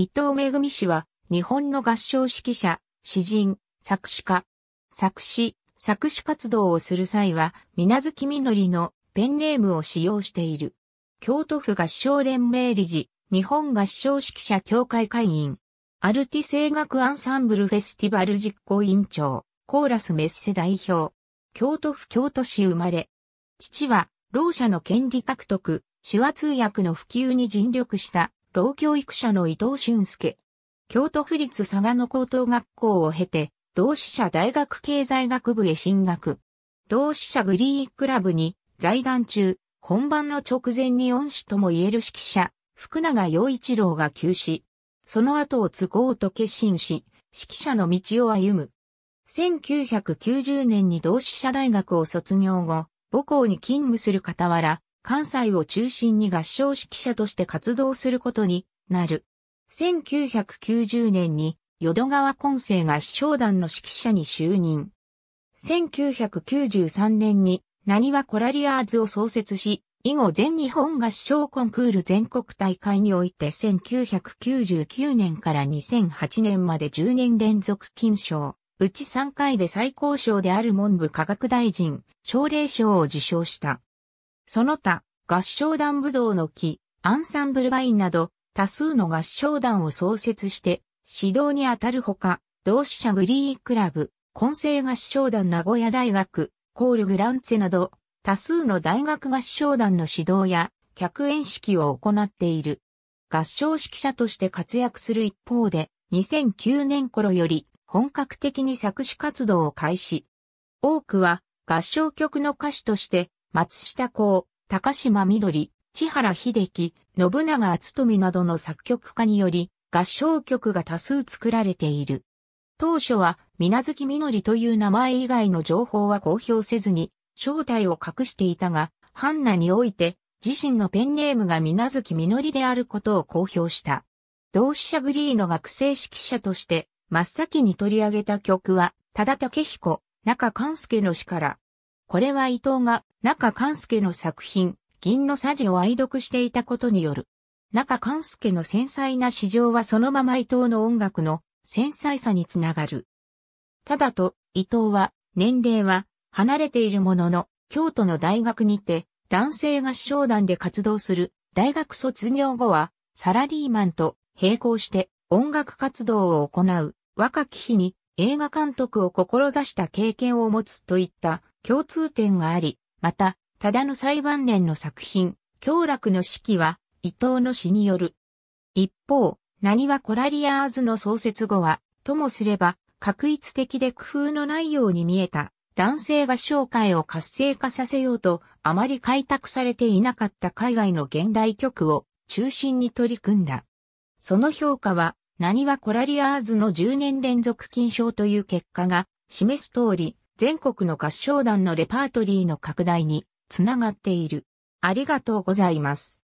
伊藤恵氏は、日本の合唱指揮者、詩人、作詞家、作詞、作詞活動をする際は、水月みのりのペンネームを使用している。京都府合唱連盟理事、日本合唱指揮者協会会員、アルティ声楽アンサンブルフェスティバル実行委員長、コーラスメッセ代表、京都府京都市生まれ。父は、ろう者の権利獲得、手話通訳の普及に尽力した東教育者の伊藤俊介。京都府立佐賀野高等学校を経て、同志社大学経済学部へ進学。同志社グリークラブに、在団中、本番の直前に恩師とも言える指揮者、福永洋一郎が急死。その後を継ごうと決心し、指揮者の道を歩む。1990年に同志社大学を卒業後、母校に勤務する傍ら、関西を中心に合唱指揮者として活動することになる。1990年に淀川混成合唱団の指揮者に就任。1993年に、何はコラリアーズを創設し、以後全日本合唱コンクール全国大会において1999年から2008年まで10年連続金賞、うち3回で最高賞である文部科学大臣、奨励賞を受賞した。その他、合唱団武道の木、アンサンブルバインなど、多数の合唱団を創設して、指導に当たるほか、同志社グリークラブ、混成合唱団名古屋大学、コールグランツェなど、多数の大学合唱団の指導や、客演式を行っている。合唱指揮者として活躍する一方で、2009年頃より本格的に作詞活動を開始。多くは合唱曲の歌手として松下幸、高島みり、千原秀樹、信長厚富などの作曲家により、合唱曲が多数作られている。当初は、水月みのりという名前以外の情報は公表せずに、正体を隠していたが、ハンナにおいて、自身のペンネームが水月みのりであることを公表した。同志社グリーの学生指揮者として、真っ先に取り上げた曲は、忠武彦、中勘介の詩から、これは伊藤が中勘介の作品、銀のサジを愛読していたことによる。中勘介の繊細な史上はそのまま伊藤の音楽の繊細さにつながる。ただと、伊藤は、年齢は離れているものの、京都の大学にて、男性合唱団で活動する、大学卒業後は、サラリーマンと並行して音楽活動を行う、若き日に映画監督を志した経験を持つといった共通点があり、また、ただの裁判年の作品、京楽の式は、伊藤の詩による。一方、何はコラリアーズの創設後は、ともすれば、確一的で工夫のないように見えた、男性が紹会を活性化させようと、あまり開拓されていなかった海外の現代曲を中心に取り組んだ。その評価は、何はコラリアーズの10年連続金賞という結果が示す通り、全国の合唱団のレパートリーの拡大につながっている。ありがとうございます。